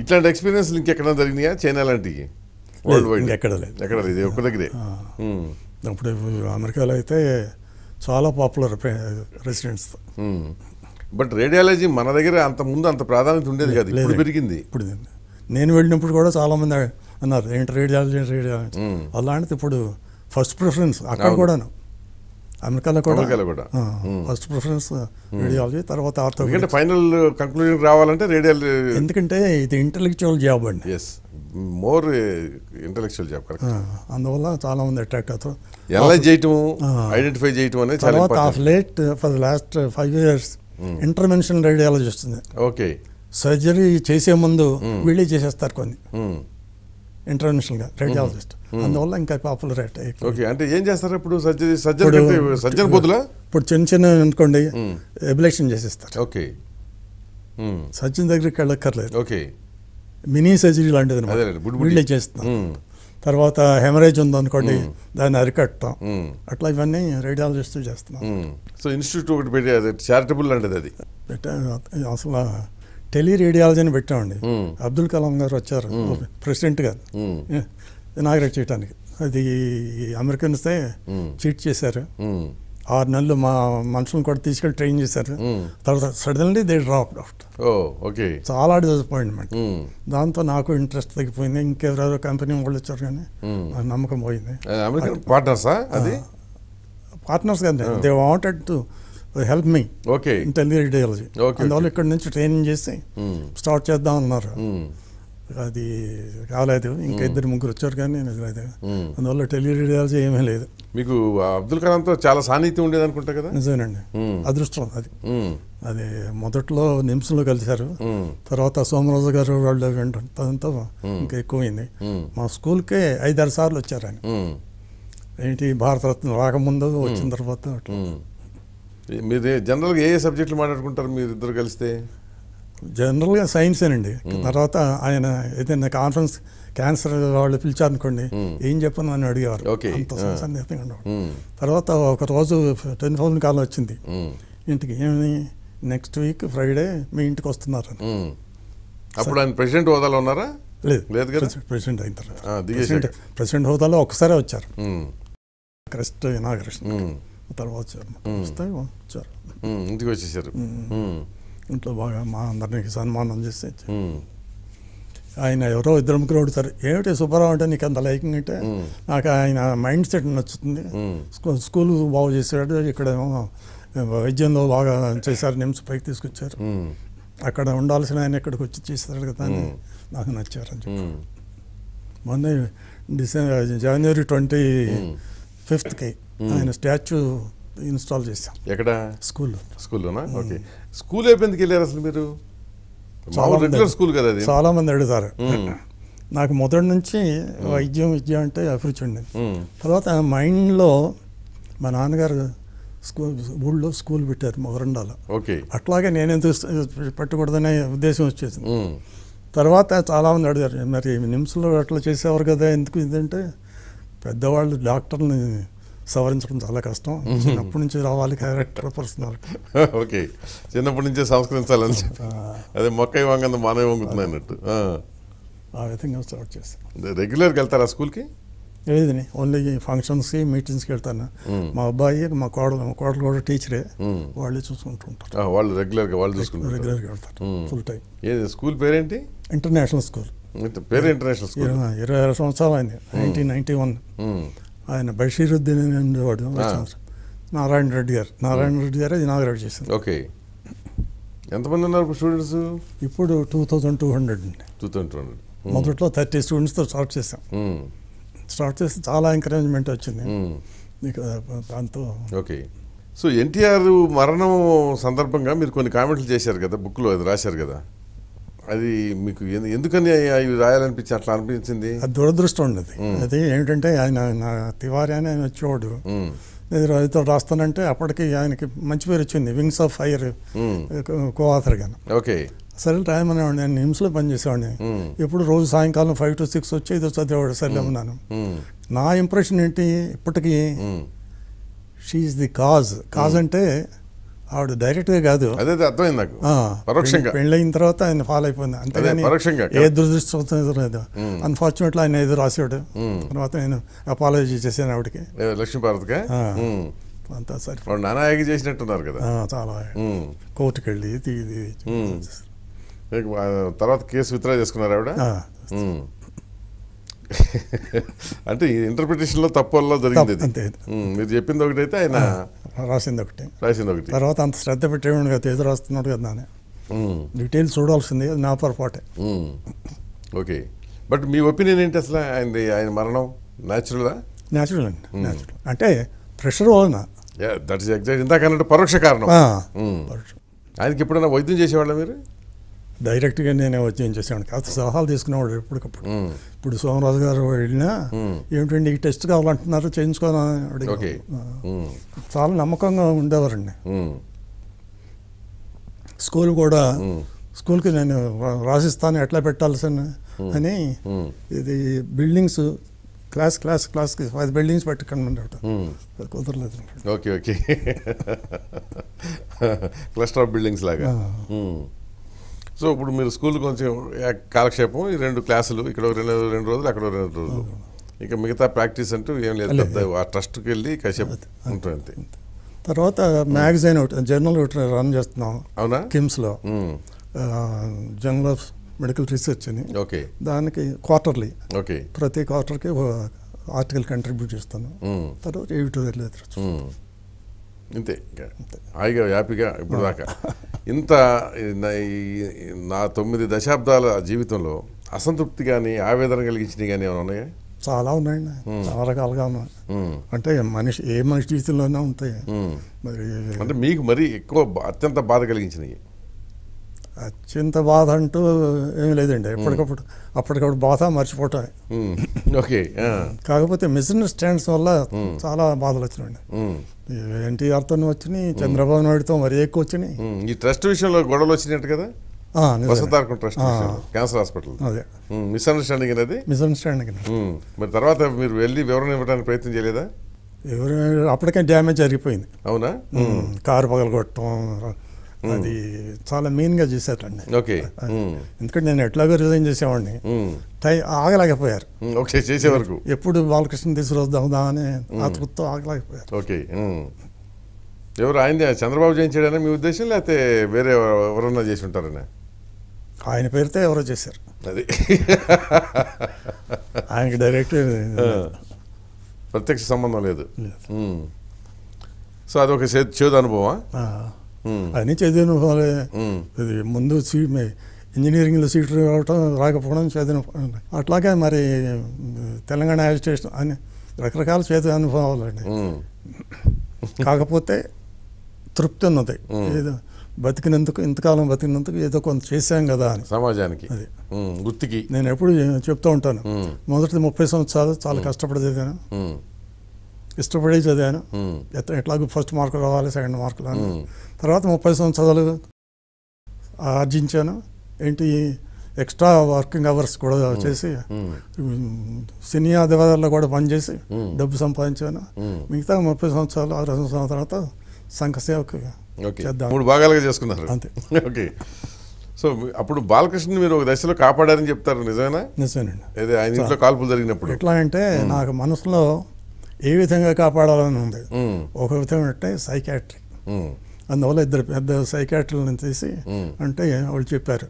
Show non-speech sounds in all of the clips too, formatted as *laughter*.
ఇట్లాంటి ఎక్స్పీరియన్స్ ఇంకెక్కడ జరిగినాయా చైనా లాంటివి వరల్డ్ వైడ్ ఎక్కడ లేదు ఎక్కడ లేదు ఒక్క దగ్గరే అప్పుడు అమెరికాలో అయితే చాలా పాపులర్ రెసిడెంట్స్ బట్ రేడియాలజీ మన దగ్గర అంత ముందు అంత ప్రాధాన్యత ఉండేది కాదు ఇప్పుడు పెరిగింది ఇప్పుడు నేను వెళ్ళినప్పుడు కూడా చాలామంది అన్నారు ఏంటి రేడియాలజీ రేడియాలజీ అలాంటిది ఇప్పుడు ఫస్ట్ ప్రిఫరెన్స్ అక్కడ కూడాను అమెరికాలో కూడా కూడా ఫస్ట్ ప్రిఫరెన్స్ రేడియాలజీ తర్వాత ఆర్థో ఫైనల్ కంక్లూజన్ రావాలంటే రేడియాలజీ ఎందుకంటే ఇది ఇంటెలెక్చువల్ జాబ్ అండి as more intellectual job correct అందువల్ల చాలా మంది అట్రాక్ట్ అవుతారు ఎలా చేయటం ఐడెంటిఫై చేయటం అనేది తర్వాత of late for last five years intervention radiology వస్తుంది ఓకే సర్జరీ చేసే ముందు వీళ్ళే చేసేస్తారు కొన్ని ఇంటర్నేషనల్గా రేడియాలజిస్ట్ అందువల్ల ఇంకా పాపులర్ ఓకే అంటే ఏం చేస్తారు ఇప్పుడు సజ్జన సర్జరీ ఇప్పుడు చిన్న చిన్న అనుకోండి ఎబిలేషన్ చేసేస్తారు ఓకే సజ్జన్ దగ్గరికి వెళ్ళక్కర్లేదు ఓకే మినీ సర్జరీ లాంటిది వీళ్ళే చేస్తాం తర్వాత హెమరేజ్ ఉందనుకోండి దాన్ని అరికట్టాం అట్లా ఇవన్నీ రేడియాలజిస్ట్ చేస్తున్నాం సో ఇన్స్టిట్యూట్ ఒకటి పెట్టి చారిటబుల్ లాంటిది అది అసలు టెలి రేడియాలజీని పెట్టామండి అబ్దుల్ కలాం గారు వచ్చారు ప్రెసిడెంట్ గారు ఇనాగ్రేట్ చేయడానికి అది అమెరికన్సే చీట్ చేశారు ఆరు నెలలు మా మనుషులను కూడా తీసుకెళ్ళి ట్రైన్ చేశారు తర్వాత suddenly they drop daft okay చాలా డిసప్పాయింట్మెంట్ దాంతో నాకు ఇంట్రెస్ట్ తగ్గిపోయింది ఇంకెవరెవరో కంపెనీ వాళ్ళు వచ్చారు కానీ నమ్మకం పోయింది పార్ట్నర్సా అది పార్ట్నర్స్ కానీ they wanted to help me okay టెలి ఓకే అందువల్ల ఇక్కడ నుంచి ట్రైనింగ్ చేసి స్టార్ట్ hmm. చేద్దాం అన్నారు hmm. అది కాలేదు hmm. ఇంకా ఇద్దరు ముగ్గురు వచ్చారు కానీ లేదు అందువల్ల టెలి రేడియాలజీ ఏమీ లేదు మీకు అబ్దుల్ కలాంతో చాలా సాన్నిహిత్యం ఉండేది అనుకుంటా కదా నిజమేనండి అదృష్టం అది అది మొదట్లో నిమ్స్లో కలిశారు తర్వాత సోమరాజు గారు వాళ్ళు వెంటంతా ఇంకా ఎక్కువైంది మా స్కూల్కే ఐదారు సార్లు వచ్చారు ఆయన ఏంటి భారతరత్నం రాకముందు వచ్చిన తర్వాత అట్లా మీరు జనరల్గా ఏ ఏ సబ్జెక్టులు మాట్లాడుకుంటారు మీరు ఇద్దరు కలిస్తే జనరల్గా సైన్సేనండి తర్వాత ఆయన ఏదైనా కాన్ఫరెన్స్ క్యాన్సర్ వాళ్ళు పిలిచారనుకోండి ఏం చెప్పను అని అడిగేవారు అంత సన్నిహితంగా తర్వాత ఒక రోజు టెలిఫోన్ కాల్ వచ్చింది ఇంటికి ఏమని నెక్స్ట్ వీక్ ఫ్రైడే మీ ఇంటికి వస్తున్నారు అప్పుడు ఆయన ప్రెసిడెంట్ హోదాలో ఉన్నారా లేదు లేదు కదా ప్రెసిడెంట్ అయిన తర్వాత ప్రెసిడెంట్ హోదాలో ఒకసారే వచ్చారు కృష్ణ ఇనాగ్రేషన్ తర్వాత వస్తాయి వచ్చారు ఇంటికి వచ్చేసారు ఇంట్లో బాగా మా అందరినీ సన్మానం చేస్తే ఆయన ఎవరో ఇద్దరు ముగ్గురు అడుగుతారు ఏమిటి సుబ్బారావు అంటే నీకు అంత లైకింగ్ అంటే నాకు ఆయన మైండ్ సెట్ నచ్చుతుంది స్కూల్ బాగు చేశాడు ఇక్కడ వైద్యంలో బాగా చేశారు నిమ్స్ పైకి తీసుకొచ్చారు అక్కడ ఉండాల్సిన ఆయన ఇక్కడికి వచ్చి చేశారు కదా అని నాకు నచ్చారు అని చెప్పి మొన్న డిసెంబర్ జనవరి ట్వంటీ ఫిఫ్త్కి Hmm. ఆయన స్టాచ్యూ ఇన్స్టాల్ చేశాం ఎక్కడ స్కూల్లో స్కూల్లోనా hmm. ఓకే స్కూల్ అయిపోయిందికి వెళ్ళారు అసలు మీరు స్కూల్ కదా చాలా మంది అడుగుతారు hmm. నాకు మొదటి నుంచి వైద్యం విద్య అంటే అభిరుచి ఉండేది తర్వాత మైండ్లో మా నాన్నగారు స్కూల్ ఊళ్ళో స్కూల్ పెట్టారు మొగరండాలో ఓకే అట్లాగే నేను ఎందుకు పెట్టకూడదనే ఉద్దేశం వచ్చేసి తర్వాత చాలామంది అడిగారు మరి నిమిషంలో అట్లా చేసేవారు కదా ఎందుకు ఇదంటే పెద్దవాళ్ళు డాక్టర్ని సవరించడం చాలా కష్టం చిన్నప్పటి నుంచి రావాలి క్యారెక్టర్ పర్సనల్ *laughs* ఓకే చిన్నప్పటి నుంచే సంస్కరించాలని చెప్పి అదే మొక్క వంగంద మానవ వంగుతున్నాయి అన్నట్టు ఆ విధంగా స్టార్ట్ చేస్తాను రెగ్యులర్గా వెళ్తారా స్కూల్కి లేదని ఓన్లీ ఫంక్షన్స్కి మీటింగ్స్కి వెళ్తాను మా అబ్బాయి మా కోడలు మా కోడలు కూడా టీచరే వాళ్ళే చూసుకుంటుంటారు వాళ్ళు రెగ్యులర్గా వాళ్ళు చూసుకుంటారు రెగ్యులర్గా వెళ్తారు ఫుల్ టైం ఏది స్కూల్ పేరేంటి ఇంటర్నేషనల్ స్కూల్ పేరు ఇంటర్నేషనల్ స్కూల్ ఇరవై ఆరు సంవత్సరాలు అయింది నైన్టీన్ నైన్టీ వన్ ఆయన బషీరుద్దీన్ అని ఉండేవాడు నారాయణ రెడ్డి గారు నారాయణ రెడ్డి గారే ఇనాగ్రేట్ చేశారు ఓకే ఎంతమంది ఉన్నారు స్టూడెంట్స్ ఇప్పుడు టూ థౌజండ్ టూ హండ్రెడ్ అండి టూ థౌసండ్ టూ హండ్రెడ్ మొదట్లో థర్టీ స్టూడెంట్స్తో స్టార్ట్ చేసాం స్టార్ట్ చేస్తే చాలా ఎంకరేజ్మెంట్ వచ్చింది దాంతో ఓకే సో ఎన్టీఆర్ మరణం సందర్భంగా మీరు కొన్ని కామెంట్లు చేశారు కదా బుక్లో అది రాశారు కదా అది మీకు ఎందుకని అవి రాయాలనిపించి అట్లా అనిపించింది దురదృష్టం ఉండదు అది ఏమిటంటే ఆయన నా తివారి అని ఆయన వచ్చేవాడు నేను రవితో రాస్తానంటే అప్పటికి ఆయనకి మంచి పేరు వచ్చింది Wings of Fire co author గాను ఓకే సరే రాయమనేవాడిని అనేవాడిని నేను నిమ్స్లో పనిచేసేవాడిని ఇప్పుడు రోజు సాయంకాలం ఫైవ్ టు సిక్స్ వచ్చి ఇది చదివేవాడు సరే ఉన్నాను నా ఇంప్రెషన్ ఏంటి ఇప్పటికీ షీఈ్ ది కాజ్ కాజ్ అంటే ఆవిడ డైరెక్ట్గా కాదు అదే అర్థమైంది నాకు పరోక్షంగా పెళ్ళైన తర్వాత ఆయన ఫాలో అయిపోయింది అంతేగాని పరోక్షంగా ఏ దురదృష్టం లేదు అన్ఫార్చునేట్లీ ఆయన ఏదో రాసేవాడు తర్వాత నేను అపాలజీ చేశాను ఆవిడకి లక్ష్మీ అంతా సరే నానాయకి చేసినట్టున్నారు కదా చాలా కోర్టుకి వెళ్ళి ఇది తర్వాత కేసు విత్డ్రా చేసుకున్నారు ఆవిడ *laughs* అంటే ఇంటర్ప్రిటేషన్లో తప్పు వల్ల జరిగింది మీరు చెప్పింది ఒకటైతే ఆయన రాసింది ఒకటి రాసింది ఒకటి తర్వాత అంత శ్రద్ధ పెట్టేవాడు కదా ఏదో రాస్తున్నాడు కదా అని డీటెయిల్స్ చూడాల్సింది నా పొరపాటే ఓకే బట్ మీ ఒపీనియన్ ఏంటి అసలు ఆయన ఆయన మరణం న్యాచురలా న్యాచురల్ అండి న్యాచురల్ అంటే ప్రెషర్ వలన దట్ ఇస్ ఎగ్జాక్ట్ ఇంతకన్నట్టు పరోక్ష కారణం ఆయనకి ఎప్పుడైనా వైద్యం చేసేవాళ్ళ మీరు డైరెక్ట్గా నేనే వచ్చి ఏం కాస్త సలహాలు తీసుకునేవాడు ఎప్పటికప్పుడు ఇప్పుడు సోమరాజు గారు వెళ్ళినా ఏమిటండి ఈ టెస్ట్ కావాలంటున్నారు చేయించుకోవాలి చాలా నమ్మకంగా ఉండేవారండి స్కూల్ కూడా స్కూల్కి నేను రాసిస్తాను ఎట్లా పెట్టాల్సిన అని ఇది బిల్డింగ్స్ క్లాస్ క్లాస్ క్లాస్కి ఫైవ్ బిల్డింగ్స్ పెట్టుకోండి కుదరలేదు okay okay *laughs* cluster of buildings లాగా సో ఇప్పుడు మీరు స్కూల్ కొంచెం కాలక్షేపం ఈ రెండు క్లాసులు ఇక్కడ రెండు రెండు రోజులు అక్కడ రెండు రోజులు ఇక మిగతా ప్రాక్టీస్ అంటూ ఏం లేదు ఆ ట్రస్ట్కి వెళ్ళి కాసేపు ఉంటుంది తర్వాత మ్యాగజైన్ ఒకటి జర్నల్ ఒకటి రన్ చేస్తున్నాం అవునా కిమ్స్లో జర్నల్ ఆఫ్ మెడికల్ రీసెర్చ్ అని ఓకే దానికి క్వార్టర్లీ ఓకే ప్రతి క్వార్టర్కి ఆర్టికల్ కంట్రిబ్యూట్ చేస్తాను తర్వాత ఎడిటోరియల్ ఇంతే హాయిగా హ్యాపీగా ఇప్పుడు దాకా *laughs* ఇంత నా తొమ్మిది దశాబ్దాల జీవితంలో అసంతృప్తి కానీ ఆవేదన కలిగించినవి కానీ ఏమైనా ఉన్నాయా చాలా ఉన్నాయండి చాలా రకాలుగా ఉన్నాయి అంటే మనిషి ఏ మనిషి జీవితంలోనే ఉంటాయి మరి అంటే మీకు మరి ఎక్కువ అత్యంత బాధ కలిగించినవి అత్యంత బాధ అంటూ ఏం లేదండి ఎప్పటికప్పుడు అప్పటికప్పుడు బాధ మర్చిపోవటమే ఓకే కాకపోతే మిస్అండర్స్టాండ్స్ వల్ల చాలా బాధలు వచ్చినాయండి ఎన్టీఆర్తో వచ్చినాయి చంద్రబాబు నాయుడుతో మరి ఎక్కువ వచ్చినాయి ఈ ట్రస్ట్ విషయంలో గొడవలు వచ్చినట్టు కదా క్యాన్సర్ హాస్పిటల్ అదే మరి తర్వాత మీరు వెళ్ళి వివరణ ఇవ్వడానికి ప్రయత్నం అప్పటికే డ్యామేజ్ జరిగిపోయింది అవునా కారు పగలగొట్టడం అది చాలా మెయిన్గా చేశారండి ఓకే ఎందుకంటే నేను ఎట్లాగో రిజైన్ చేసేవాడిని టై ఆగలేకపోయారు ఓకే చేసే వరకు ఎప్పుడు బాలకృష్ణ తీసుకురాద్దామదా అని ఆతృప్తితో ఆగలేకపోయారు ఓకే ఎవరు ఆయన చంద్రబాబు జయించాడని మీ ఉద్దేశం లేకపోతే వేరే ఎవరన్నా చేసి ఉంటారని ఆయన పేరుతో ఎవరో చేశారు అది ఆయనకి డైరెక్ట్ ప్రత్యక్ష సంబంధం లేదు సో అదొక చేదు అనుభవం అని చదివిన వాళ్ళే ముందు సీట్ ఇంజనీరింగ్లో సీట్లు రావటం రాకపోవడం చదివిన అట్లాగే మరి తెలంగాణ అజిటేషన్ అని రకరకాల చేతి అనుభవాలు అండి కాకపోతే తృప్తి ఉన్నది ఏదో బతికినందుకు ఇంతకాలం బతికినందుకు ఏదో కొంత చేశాం కదా అని సమాజానికి అది గుర్తుకి నేను ఎప్పుడు చెప్తూ ఉంటాను మొదటి ముప్పై సంవత్సరాలు చాలా కష్టపడి చదివాను ఇష్టపడి చదివాను ఎట్లాగో ఫస్ట్ మార్కులు రావాలి సెకండ్ మార్కులు అని తర్వాత ముప్పై సంవత్సరాలు ఆర్జించాను ఏంటి ఎక్స్ట్రా వర్కింగ్ అవర్స్ కూడా చేసి సినీ ఆదివారాల్లో కూడా పనిచేసి డబ్బు సంపాదించాను మిగతా ముప్పై సంవత్సరాలు ఆరు సంవత్సరాల తర్వాత సంఘ సేవకు చేద్దాం మూడు భాగాలుగా చేసుకున్నారు అంతే ఓకే సో అప్పుడు బాలకృష్ణ మీరు ఒక దశలో కాపాడారని చెప్తారు నిజమేనా నిజమేనండి అదే ఆయన ఇంట్లో కాల్పులు జరిగినప్పుడు ఎట్లా అంటే నాకు మనసులో ఏ విధంగా కాపాడాలని ఉంది ఒక విధం అంటే సైకాట్రిక్ అందువల్ల ఇద్దరు పెద్ద సైకాట్రిల్ని తీసి అంటే వాళ్ళు చెప్పారు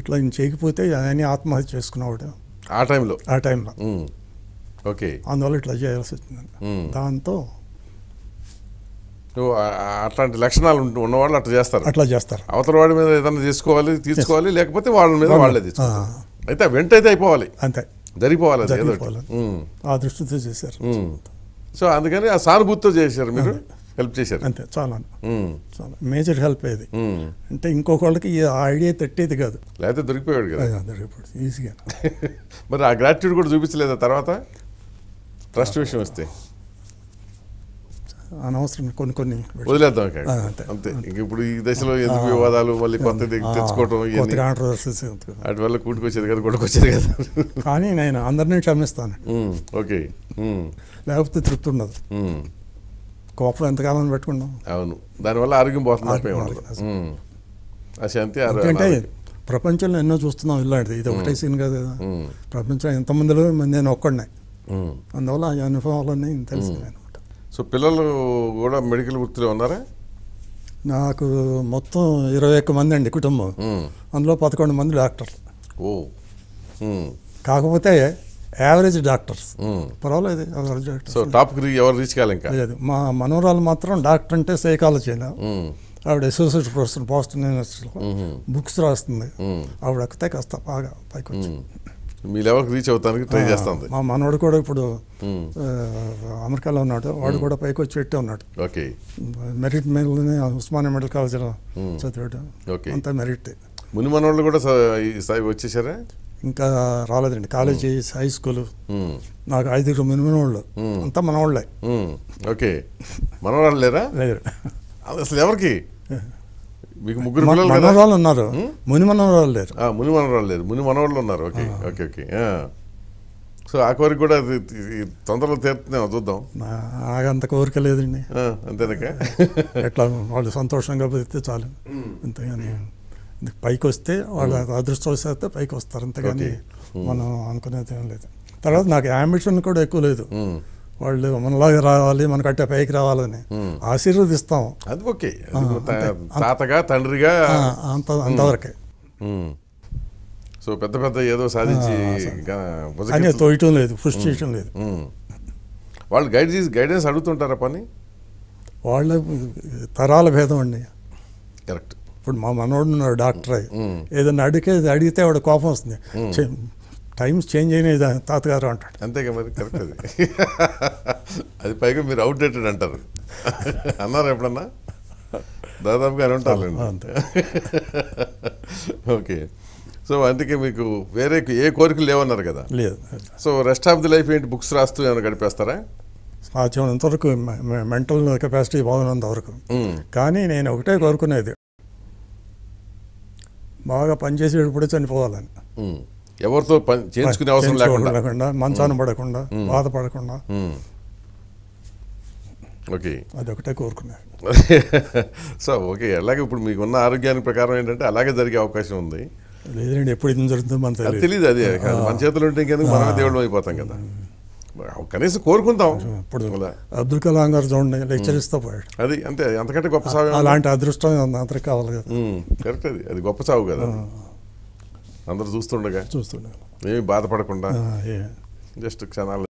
ఇట్లా నేను చేయకపోతే ఆయన ఆత్మహత్య చేసుకున్నవాడు ఆ టైంలో ఆ టైంలో ఓకే అందువల్ల ఇట్లా చేయాల్సి వచ్చిందండి దాంతో అట్లాంటి లక్షణాలు ఉన్నవాళ్ళు అట్లా చేస్తారు అట్లా చేస్తారు అవతల వాడి మీద ఏదైనా తీసుకోవాలి తీసుకోవాలి లేకపోతే వాళ్ళ మీద వాళ్ళే తీసుకోవాలి అయితే వెంటైతే అయిపోవాలి అంతే జరిగిపోవాలి ఆ దృష్టితో చేశారు సో అందుకని ఆ సానుభూతితో చేశారు మీరు హెల్ప్ చేశారు అంతే చాలా చాలా మేజర్ హెల్ప్ అయ్యేది అంటే ఇంకొకళ్ళకి ఆ ఐడియా తట్టేది కాదు లేకపోతే దొరికిపోయాడు కదా దొరికిపోయాడు ఈజీగా *laughs* మరి ఆ గ్రాట్యూడ్ కూడా చూపించలేదా తర్వాత ట్రస్ట్ విషయం వస్తే అనవసరం కొన్ని కొన్ని వదిలేద్దాం అంతే ఇప్పుడు ఈ దశలో ఎందుకు వివాదాలు మళ్ళీ కొత్త తెచ్చుకోవటం కాంట్రవర్సీస్ వాటి వల్ల కూటుకొచ్చేది కదా కొడుకొచ్చేది కదా కానీ నేను అందరినీ క్షమిస్తాను ఓకే లేకపోతే తృప్తి ఉండదు కోపం ఎంతకాలం పెట్టుకున్నాం అవును దానివల్ల ఆరోగ్యం పోతుంది అశాంతి ఎందుకంటే ప్రపంచంలో ఎన్నో చూస్తున్నాం ఇలాంటిది ఇది ఒకటే సీన్ కదా ప్రపంచం ఎంతమందిలో నేను ఒక్కడినే అందువల్ల ఆ అనుభవాలన్నీ తెలుసు నేను సో పిల్లలు కూడా మెడికల్ వృత్తిలో ఉన్నారా నాకు మొత్తం ఇరవై ఒక్క మంది అండి కుటుంబం అందులో పదకొండు మంది డాక్టర్లు ఓ కాకపోతే యావరేజ్ డాక్టర్స్ పర్వాలేదు యావరేజ్ డాక్టర్ సో టాప్ ఎవరు రీచ్ కాలే లేదు మా మనోరాలు మాత్రం డాక్టర్ అంటే సైకాలజీలో ఆవిడ అసోసియేట్ ప్రొఫెసర్ బోస్టన్ యూనివర్సిటీలో బుక్స్ రాస్తుంది ఆవిడ ఎక్కితే కాస్త బాగా పైకి వచ్చింది మీ లెవెల్కి రీచ్ అవుతానికి ట్రై చేస్తుంది మా మనవాడు కూడా ఇప్పుడు అమెరికాలో ఉన్నాడు వాడు కూడా పైకి వచ్చి పెట్టే ఉన్నాడు ఓకే మెరిట్ మెయిల్ని ఉస్మానియా మెడికల్ కాలేజీలో చదివాడు ఓకే అంత మెరిట్ ముని మనవాళ్ళు కూడా స్థాయి వచ్చేసారా ఇంకా రాలేదండి కాలేజీ హై స్కూల్ నాకు ఐదుగురు మినిమం వాళ్ళు అంతా మనవాళ్ళే ఓకే మనవాళ్ళు లేరా లేదు అసలు ఎవరికి మీకు ముగ్గురు మనవరాళ్ళు ఉన్నారు ముని మనవరాలు లేరు ముని మనవరాలు లేరు ముని మనవాళ్ళు ఉన్నారు ఓకే ఓకే ఓకే సో ఆ కోరిక కూడా తొందరలో తీరుతున్నాం చూద్దాం ఆగంత కోరిక లేదండి అంతేనా *laughs* ఎట్లా వాళ్ళు సంతోషంగా బతికితే చాలు అంతేగాని పైకి వస్తే వాళ్ళ చేస్తే పైకి వస్తారు అంతేగాని మనం అనుకునేది ఏం లేదు తర్వాత నాకు అంబిషన్ కూడా ఎక్కువ లేదు వాళ్ళు మనలాగే రావాలి మనకంటే పైకి రావాలని ఆశీర్వదిస్తాం అది ఓకే తాతగా తండ్రిగా అంత అంతవరకే సో పెద్ద పెద్ద ఏదో సాధించి తోయటం లేదు కృషి చేయటం లేదు వాళ్ళు గైడ్ చేసి గైడెన్స్ అడుగుతుంటారా పని వాళ్ళ తరాల భేదం అండి కరెక్ట్ ఇప్పుడు మా మనోడు డాక్టర్ ఏదైనా అడిగితే అడిగితే వాడు కోపం వస్తుంది టైమ్స్ చేంజ్ అయినాయి తాతగారు అంటాడు అంతేగా మరి కరెక్ట్ అది అది పైగా మీరు అవుట్డేటెడ్ అంటారు అన్నారు ఎప్పుడన్నా దాదాపుగా అని ఉంటారు అంతే ఓకే సో అందుకే మీకు వేరే ఏ కోరికలు లేవన్నారు కదా లేదు so rest of the life ఏంటి బుక్స్ రాస్తూ ఏమైనా గడిపేస్తారా సాధ్యమైనంత ఇంతవరకు మెంటల్ కెపాసిటీ బాగున్నంత వరకు కానీ నేను ఒకటే కోరుకునేది బాగా పనిచేసేటప్పుడే చనిపోవాలని ఎవరితో చేయించుకునే అవసరం లేకుండా మంచాన పడకుండా బాధపడకుండా ఓకే ఒకటే కోరుకున్నాను *laughs* సో ఓకే అలాగే ఇప్పుడు మీకు ఉన్న ఆరోగ్యానికి ప్రకారం ఏంటంటే అలాగే జరిగే అవకాశం ఉంది లేదండి ఎప్పుడు ఇది జరుగుతుందో మన తెలియదు అదే మన చేతులు ఉంటే ఇంకెందుకు మనమే దేవుడు అయిపోతాం కదా కనీసం కోరుకుందాం ఇప్పుడు అబ్దుల్ కలాం గారు చూడండి లెక్చర్ ఇస్తా పోయాడు అది అంతే అంతకంటే గొప్ప సాగు అలాంటి అదృష్టం అందరికి కావాలి కదా కరెక్ట్ అది అది గొప్ప సాగు కదా అందరు చూస్తుండగా చూస్తుండే ఏమి బాధపడకుండా జస్ట్ క్షణాలు